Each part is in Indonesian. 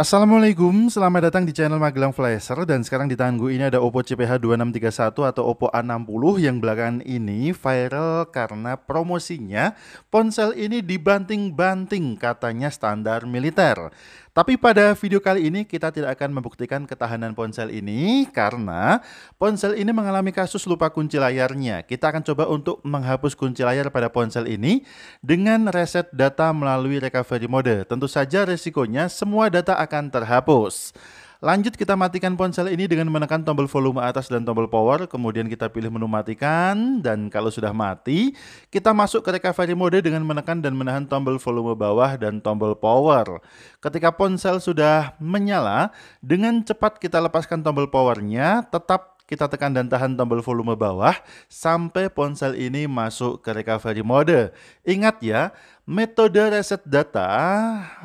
Assalamualaikum, selamat datang di channel Magelang Flasher dan sekarang di tangan gue ini ada Oppo CPH2631 atau Oppo A60 yang belakangan ini viral karena promosinya ponsel ini dibanting-banting katanya standar militer. Tapi pada video kali ini kita tidak akan membuktikan ketahanan ponsel ini karena ponsel ini mengalami kasus lupa kunci layarnya. Kita akan coba untuk menghapus kunci layar pada ponsel ini dengan reset data melalui recovery mode. Tentu saja resikonya semua data akan terhapus. Lanjut kita matikan ponsel ini dengan menekan tombol volume atas dan tombol power, kemudian kita pilih menu matikan, dan kalau sudah mati, kita masuk ke recovery mode dengan menekan dan menahan tombol volume bawah dan tombol power. Ketika ponsel sudah menyala, dengan cepat kita lepaskan tombol powernya, tetap kita tekan dan tahan tombol volume bawah sampai ponsel ini masuk ke recovery mode. Ingat ya, Metode reset data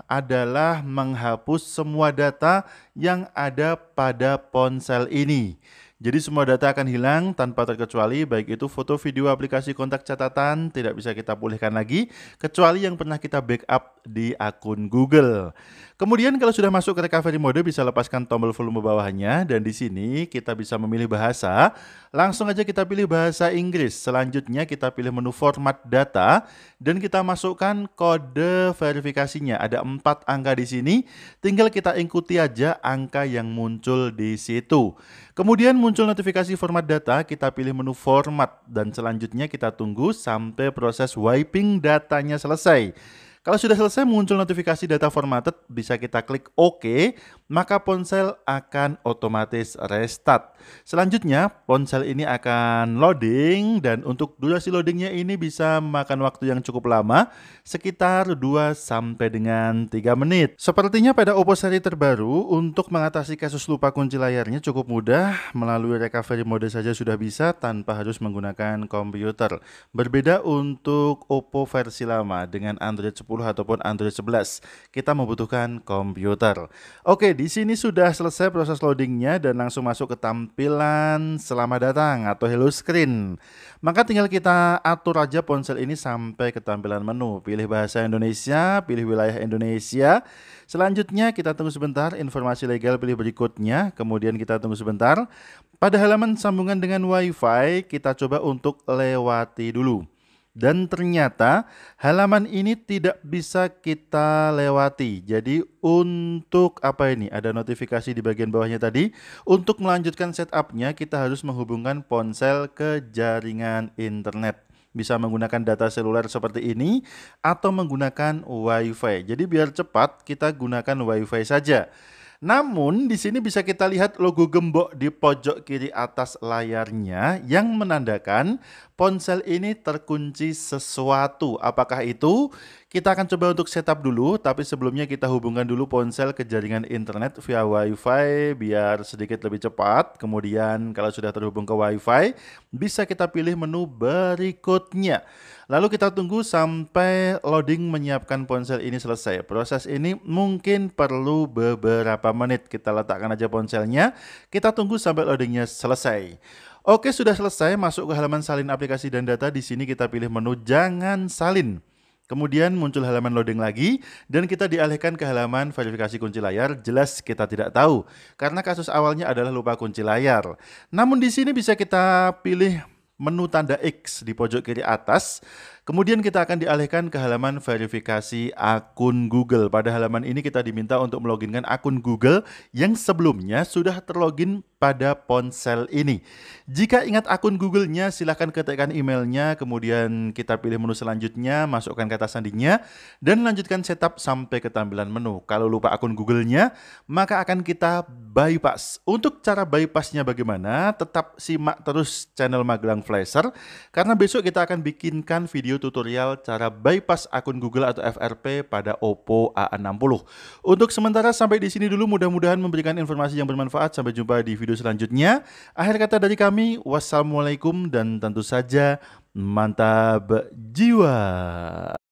adalah menghapus semua data yang ada pada ponsel ini. Jadi semua data akan hilang tanpa terkecuali, baik itu foto, video, aplikasi kontak catatan, tidak bisa kita pulihkan lagi, kecuali yang pernah kita backup di akun Google. Kemudian kalau sudah masuk ke recovery mode, bisa lepaskan tombol volume bawahnya, dan di sini kita bisa memilih bahasa. Langsung aja kita pilih bahasa Inggris. Selanjutnya kita pilih menu format data, dan kita masukkan kode verifikasinya. Ada empat angka di sini, tinggal kita ikuti aja angka yang muncul di situ. Kemudian muncul notifikasi format data, kita pilih menu format dan selanjutnya kita tunggu sampai proses wiping datanya selesai. Kalau sudah selesai muncul notifikasi data formatted, bisa kita klik OK, maka ponsel akan otomatis restart. Selanjutnya, ponsel ini akan loading dan untuk durasi loadingnya ini bisa memakan waktu yang cukup lama, sekitar 2 sampai dengan 3 menit. Sepertinya pada Oppo seri terbaru, untuk mengatasi kasus lupa kunci layarnya cukup mudah, melalui recovery mode saja sudah bisa tanpa harus menggunakan komputer. Berbeda untuk Oppo versi lama dengan Android 10 10 ataupun Android 11. Kita membutuhkan komputer. Oke, di sini sudah selesai proses loadingnya dan langsung masuk ke tampilan selamat datang atau hello screen. Maka tinggal kita atur aja ponsel ini sampai ke tampilan menu. Pilih bahasa Indonesia, pilih wilayah Indonesia. Selanjutnya kita tunggu sebentar informasi legal pilih berikutnya, kemudian kita tunggu sebentar. Pada halaman sambungan dengan WiFi, kita coba untuk lewati dulu. Dan ternyata halaman ini tidak bisa kita lewati. Jadi untuk apa ini? Ada notifikasi di bagian bawahnya tadi. Untuk melanjutkan setupnya kita harus menghubungkan ponsel ke jaringan internet bisa menggunakan data seluler seperti ini atau menggunakan WiFi. Jadi biar cepat kita gunakan WiFi saja. Namun di sini bisa kita lihat logo gembok di pojok kiri atas layarnya yang menandakan ponsel ini terkunci sesuatu. Apakah itu? Kita akan coba untuk setup dulu, tapi sebelumnya kita hubungkan dulu ponsel ke jaringan internet via WiFi biar sedikit lebih cepat. Kemudian kalau sudah terhubung ke WiFi, bisa kita pilih menu berikutnya. Lalu kita tunggu sampai loading menyiapkan ponsel ini selesai. Proses ini mungkin perlu beberapa menit. Kita letakkan aja ponselnya, kita tunggu sampai loadingnya selesai. Oke, sudah selesai. Masuk ke halaman salin aplikasi dan data. Di sini kita pilih menu jangan salin. Kemudian muncul halaman loading lagi dan kita dialihkan ke halaman verifikasi kunci layar. Jelas kita tidak tahu karena kasus awalnya adalah lupa kunci layar. Namun di sini bisa kita pilih menu tanda X di pojok kiri atas Kemudian kita akan dialihkan ke halaman verifikasi akun Google. Pada halaman ini kita diminta untuk meloginkan akun Google yang sebelumnya sudah terlogin pada ponsel ini. Jika ingat akun Google-nya, silahkan ketikkan emailnya, kemudian kita pilih menu selanjutnya, masukkan kata sandinya, dan lanjutkan setup sampai ke tampilan menu. Kalau lupa akun Google-nya, maka akan kita bypass. Untuk cara bypassnya bagaimana, tetap simak terus channel Magelang Flasher, karena besok kita akan bikinkan video video tutorial cara bypass akun Google atau FRP pada Oppo A60. Untuk sementara sampai di sini dulu mudah-mudahan memberikan informasi yang bermanfaat. Sampai jumpa di video selanjutnya. Akhir kata dari kami, wassalamualaikum dan tentu saja mantap jiwa.